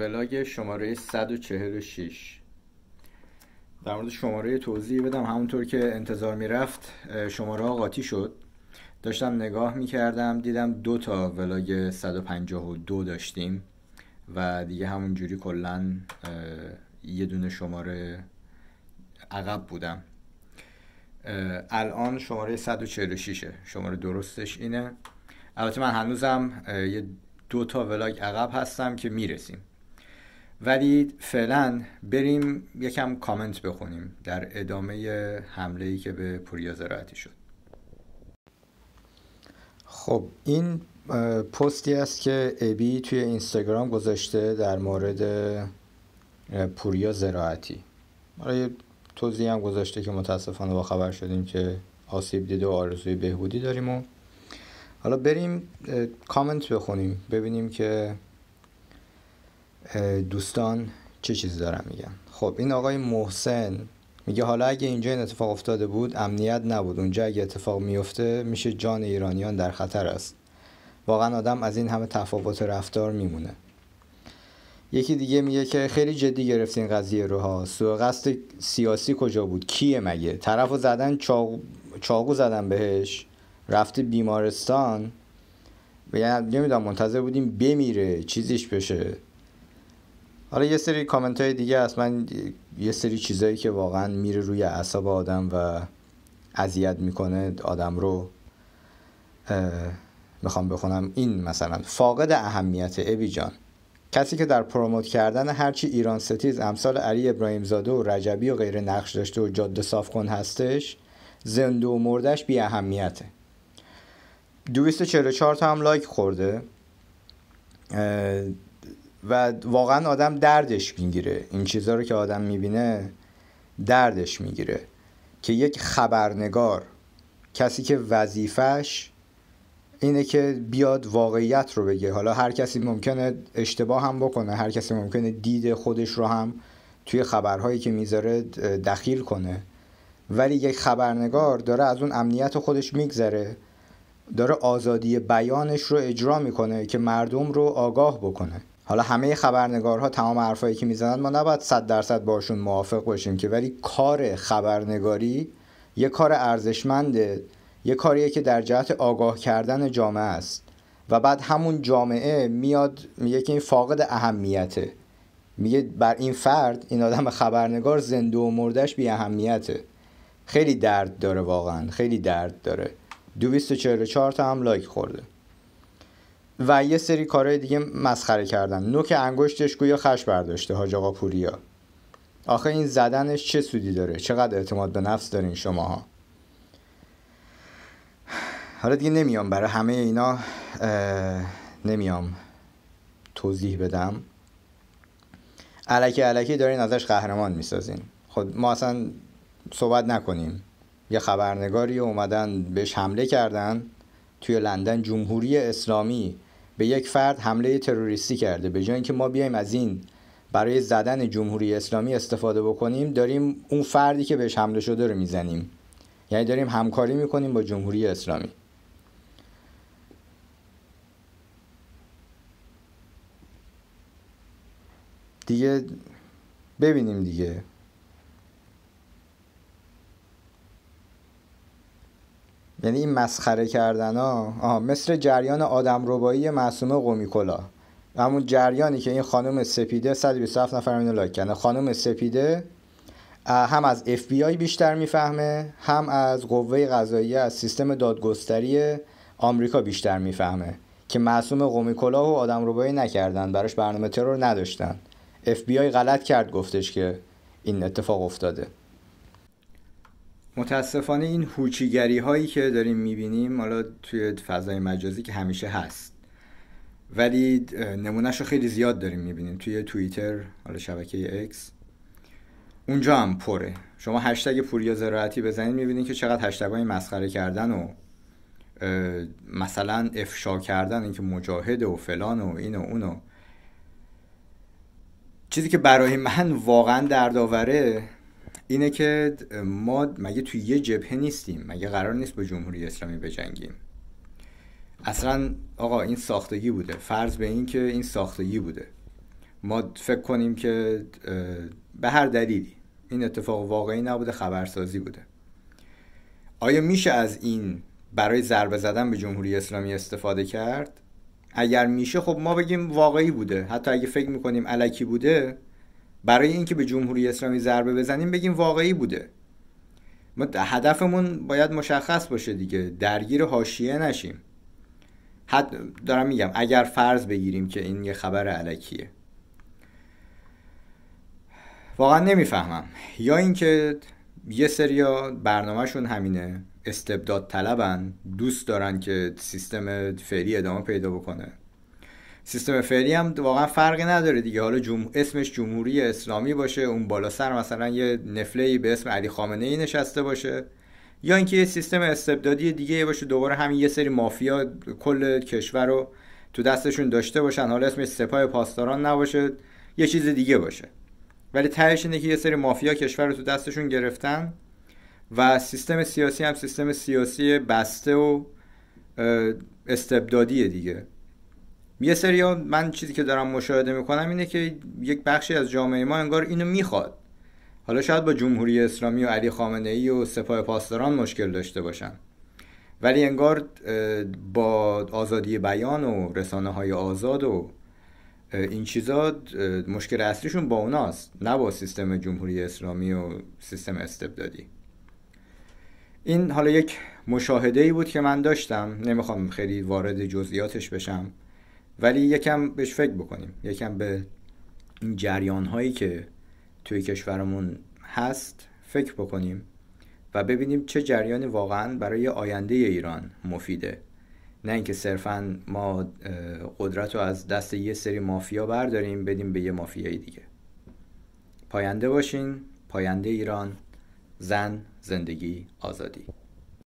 ولاگ شماره 146 در مورد شماره توضیح بدم همونطور که انتظار میرفت شماره ها قاطی شد داشتم نگاه میکردم دیدم دو تا ولاگ 152 داشتیم و دیگه همونجوری کلا یه دونه شماره عقب بودم الان شماره 146 شماره درستش اینه البته من هنوزم یه دو تا ولاگ عقب هستم که میرسیم ولی فعلا بریم یکم کامنت بخونیم در ادامه حمله ای که به پوریا زراعتی شد خب این پستی است که ابی توی اینستاگرام گذاشته در مورد پوریا زراعتی برای توضیح هم گذاشته که متاسفانه با خبر شدیم که آسیب دیده و آرزوی بهبودی داریم و حالا بریم کامنت بخونیم ببینیم که دوستان چه چیزی دارم میگن خب این آقای محسن میگه حالا اگه اینجا این اتفاق افتاده بود امنیت نبود اونجا اگه اتفاق میفته میشه جان ایرانیان در خطر است واقعا آدم از این همه تفاوت رفتار میمونه یکی دیگه میگه که خیلی جدی گرفتین قضیه رو ها قصد سیاسی کجا بود کیه مگه طرفو زدن چاقو, زدن بهش رفته بیمارستان یعنی نمیدونم منتظر بودیم بمیره چیزیش بشه حالا یه سری کامنت های دیگه هست من یه سری چیزایی که واقعا میره روی اعصاب آدم و اذیت میکنه آدم رو میخوام بخونم این مثلا فاقد اهمیت ابی جان کسی که در پروموت کردن هرچی ایران ستیز امثال علی ابراهیم زاده و رجبی و غیر نقش داشته و جاده صاف کن هستش زنده و مردش بی اهمیته 244 تا هم لایک خورده و واقعا آدم دردش میگیره این چیزا رو که آدم میبینه دردش میگیره که یک خبرنگار کسی که وظیفش اینه که بیاد واقعیت رو بگه حالا هر کسی ممکنه اشتباه هم بکنه هر کسی ممکنه دید خودش رو هم توی خبرهایی که میذاره دخیل کنه ولی یک خبرنگار داره از اون امنیت خودش میگذره داره آزادی بیانش رو اجرا میکنه که مردم رو آگاه بکنه حالا همه خبرنگارها تمام حرفایی که میزنن ما نباید صد درصد باشون موافق باشیم که ولی کار خبرنگاری یه کار ارزشمنده یه کاریه که در جهت آگاه کردن جامعه است و بعد همون جامعه میاد میگه که این فاقد اهمیته میگه بر این فرد این آدم خبرنگار زنده و مردش بی اهمیته خیلی درد داره واقعا خیلی درد داره 244 تا هم لایک خورده و یه سری کارهای دیگه مسخره کردن نوک انگشتش گویا خش برداشته حاج آقا پوریا آخه این زدنش چه سودی داره چقدر اعتماد به نفس دارین شماها حالا دیگه نمیام برای همه اینا نمیام توضیح بدم علکی علکی دارین ازش قهرمان میسازین خود خب ما اصلا صحبت نکنیم یه خبرنگاری اومدن بهش حمله کردن توی لندن جمهوری اسلامی به یک فرد حمله تروریستی کرده به جای اینکه ما بیایم از این برای زدن جمهوری اسلامی استفاده بکنیم داریم اون فردی که بهش حمله شده رو میزنیم یعنی داریم همکاری میکنیم با جمهوری اسلامی دیگه ببینیم دیگه یعنی این مسخره کردن ها آه مثل جریان آدم ربایی معصومه قومیکولا همون جریانی که این خانم سپیده 127 نفر اینو لایک کردن خانم سپیده هم از اف بی آی بیشتر میفهمه هم از قوه قضاییه از سیستم دادگستری آمریکا بیشتر میفهمه که معصوم قومیکولا و آدم ربایی نکردن براش برنامه ترور نداشتن اف بی آی غلط کرد گفتش که این اتفاق افتاده متاسفانه این هوچیگری هایی که داریم میبینیم حالا توی فضای مجازی که همیشه هست ولی نمونهش رو خیلی زیاد داریم میبینیم توی توییتر حالا شبکه اکس اونجا هم پره شما هشتگ پوریا زراعتی بزنید میبینید که چقدر هشتگ های مسخره کردن و مثلا افشا کردن اینکه مجاهد و فلان و این و اونو چیزی که برای من واقعا دردآوره اینه که ما مگه توی یه جبهه نیستیم مگه قرار نیست با جمهوری اسلامی بجنگیم اصلا آقا این ساختگی بوده فرض به این که این ساختگی بوده ما فکر کنیم که به هر دلیلی این اتفاق واقعی نبوده خبرسازی بوده آیا میشه از این برای ضربه زدن به جمهوری اسلامی استفاده کرد اگر میشه خب ما بگیم واقعی بوده حتی اگه فکر میکنیم علکی بوده برای اینکه به جمهوری اسلامی ضربه بزنیم بگیم واقعی بوده ما هدفمون باید مشخص باشه دیگه درگیر حاشیه نشیم حد دارم میگم اگر فرض بگیریم که این یه خبر علکیه واقعا نمیفهمم یا اینکه یه سریا برنامهشون همینه استبداد طلبن دوست دارن که سیستم فعلی ادامه پیدا بکنه سیستم فعلی هم واقعا فرقی نداره دیگه حالا اسمش جمهوری اسلامی باشه اون بالا سر مثلا یه نفله به اسم علی خامنه ای نشسته باشه یا اینکه یه سیستم استبدادی دیگه باشه دوباره همین یه سری مافیا کل کشور رو تو دستشون داشته باشن حالا اسمش سپاه پاسداران نباشه یه چیز دیگه باشه ولی تهش اینه که یه سری مافیا کشور رو تو دستشون گرفتن و سیستم سیاسی هم سیستم سیاسی بسته و استبدادیه دیگه یه سری ها من چیزی که دارم مشاهده میکنم اینه که یک بخشی از جامعه ما انگار اینو میخواد حالا شاید با جمهوری اسلامی و علی خامنه ای و سپاه پاسداران مشکل داشته باشن ولی انگار با آزادی بیان و رسانه های آزاد و این چیزا مشکل اصلیشون با اوناست نه با سیستم جمهوری اسلامی و سیستم استبدادی این حالا یک مشاهده ای بود که من داشتم نمیخوام خیلی وارد جزئیاتش بشم ولی یکم بهش فکر بکنیم یکم به این جریان هایی که توی کشورمون هست فکر بکنیم و ببینیم چه جریانی واقعا برای آینده ایران مفیده نه اینکه صرفا ما قدرت رو از دست یه سری مافیا برداریم بدیم به یه مافیای دیگه پاینده باشین پاینده ایران زن زندگی آزادی